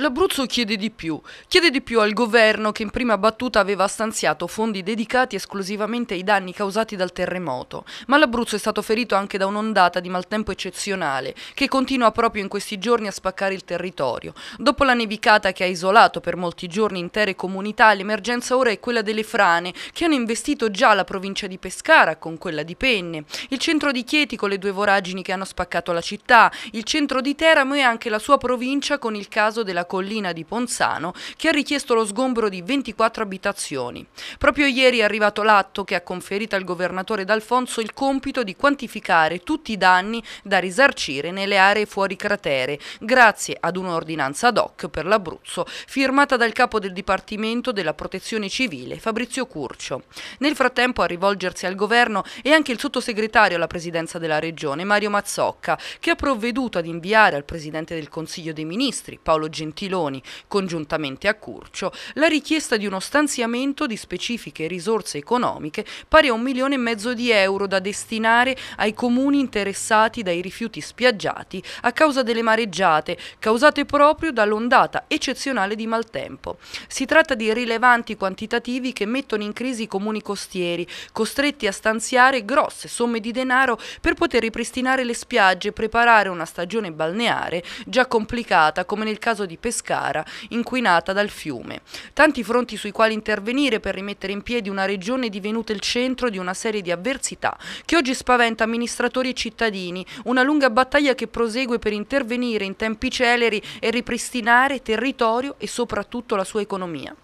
L'Abruzzo chiede di più. Chiede di più al governo che in prima battuta aveva stanziato fondi dedicati esclusivamente ai danni causati dal terremoto. Ma l'Abruzzo è stato ferito anche da un'ondata di maltempo eccezionale che continua proprio in questi giorni a spaccare il territorio. Dopo la nevicata che ha isolato per molti giorni intere comunità, l'emergenza ora è quella delle frane che hanno investito già la provincia di Pescara con quella di Penne, il centro di Chieti con le due voragini che hanno spaccato la città, il centro di Teramo e anche la sua provincia con il caso della collina di Ponzano che ha richiesto lo sgombro di 24 abitazioni. Proprio ieri è arrivato l'atto che ha conferito al governatore D'Alfonso il compito di quantificare tutti i danni da risarcire nelle aree fuori cratere, grazie ad un'ordinanza ad hoc per l'Abruzzo, firmata dal capo del Dipartimento della Protezione Civile, Fabrizio Curcio. Nel frattempo a rivolgersi al governo è anche il sottosegretario alla presidenza della Regione, Mario Mazzocca, che ha provveduto ad inviare al Presidente del Consiglio dei Ministri, Paolo Gentile, Gentiloni, congiuntamente a Curcio, la richiesta di uno stanziamento di specifiche risorse economiche pari a un milione e mezzo di euro da destinare ai comuni interessati dai rifiuti spiaggiati a causa delle mareggiate causate proprio dall'ondata eccezionale di maltempo. Si tratta di rilevanti quantitativi che mettono in crisi i comuni costieri, costretti a stanziare grosse somme di denaro per poter ripristinare le spiagge e preparare una stagione balneare già complicata come nel caso di Pescara, inquinata dal fiume. Tanti fronti sui quali intervenire per rimettere in piedi una regione divenuta il centro di una serie di avversità che oggi spaventa amministratori e cittadini, una lunga battaglia che prosegue per intervenire in tempi celeri e ripristinare territorio e soprattutto la sua economia.